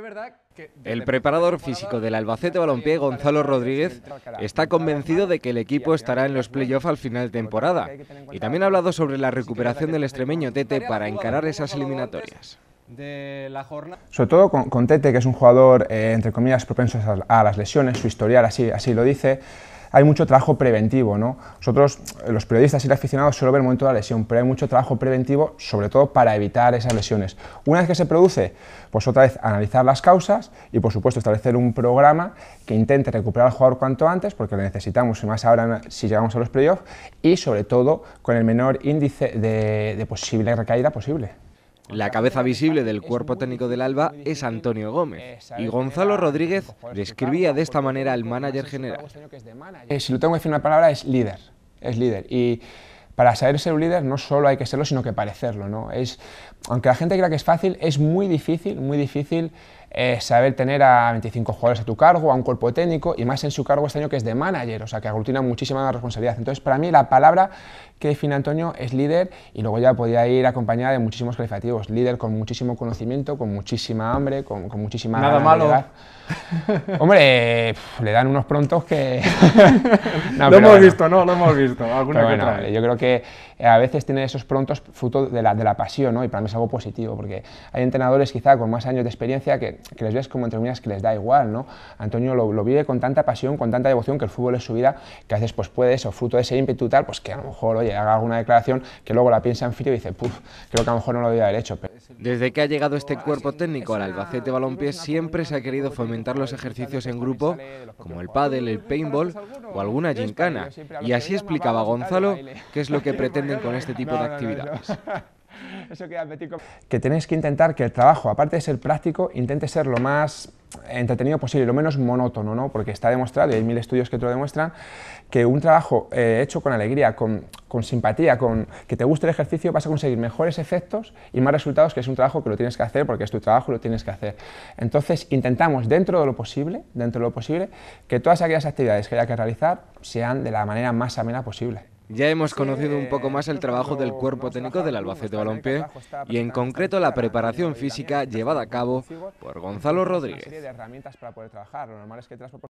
verdad el preparador físico del Albacete Balompié, Gonzalo Rodríguez, está convencido de que el equipo estará en los playoffs al final de temporada. Y también ha hablado sobre la recuperación del extremeño Tete para encarar esas eliminatorias. Sobre todo con, Tete, que es un jugador, eh, entre comillas, propenso a, las lesiones, su historial así, así lo dice hay mucho trabajo preventivo. ¿no? Nosotros, eh, los periodistas y los aficionados, solo ver el momento de la lesión, pero hay mucho trabajo preventivo, sobre todo para evitar esas lesiones. Una vez que se produce, pues otra vez analizar las causas y, por supuesto, establecer un programa que intente recuperar al jugador cuanto antes, porque lo necesitamos, y más ahora si llegamos a los playoffs, y sobre todo con el menor índice de posible recaída posible. La cabeza visible del cuerpo técnico del Alba es Antonio Gómez y Gonzalo Rodríguez describía de esta manera al manager general. Eh, si lo tengo que decir una palabra es líder, es líder y para saber ser un líder no solo hay que serlo, sino que parecerlo. ¿no? Es aunque la gente crea que es fácil, es muy difícil, muy difícil eh, saber tener a 25 jugadores a tu cargo, a un cuerpo técnico y más en su cargo este año que es de manager, o sea que aglutina muchísima responsabilidad. Entonces, para mí la palabra que define Antonio es líder y luego ya podía ir acompañada de muchísimos calificativos. Líder con muchísimo conocimiento, con muchísima hambre, con, muchísima... Nada malo. Hombre, le dan unos prontos que... no, lo hemos visto, no, lo hemos visto. Yo creo que eh, a veces tiene esos prontos fruto de la, de la pasión, ¿no? Y para mí es algo positivo, porque hay entrenadores quizá con más años de experiencia que, que les ves como entre comillas que les da igual, ¿no? Antonio lo, vive con tanta pasión, con tanta devoción que el fútbol es su vida, que a veces pues puede eso, fruto de ese ímpetu tal, pues que a lo mejor, oye, haga alguna declaración que luego la piensa en frío y dice, puff, creo que a lo mejor no lo debía haber hecho. Pero... Desde que ha llegado este cuerpo técnico al Albacete Balompié siempre se ha querido fomentar los ejercicios en grupo, como el pádel, el paintball o alguna gincana. Y así explicaba Gonzalo qué es lo que pretende con este tipo de actividades. Eso que tenéis que intentar que el trabajo, aparte de ser práctico, intente ser lo más entretenido posible, lo menos monótono, ¿no? porque está demostrado, y hay mil estudios que te lo demuestran, que un trabajo eh, hecho con alegría, con, con, simpatía, con que te guste el ejercicio, vas a conseguir mejores efectos y más resultados que es un trabajo que lo tienes que hacer porque es tu trabajo y lo tienes que hacer. Entonces intentamos dentro de lo posible, dentro de lo posible, que todas aquellas actividades que haya que realizar sean de la manera más amena posible. Ya hemos conocido un poco más el trabajo del cuerpo técnico del Albacete Balompié y en concreto la preparación física llevada a cabo por Gonzalo Rodríguez.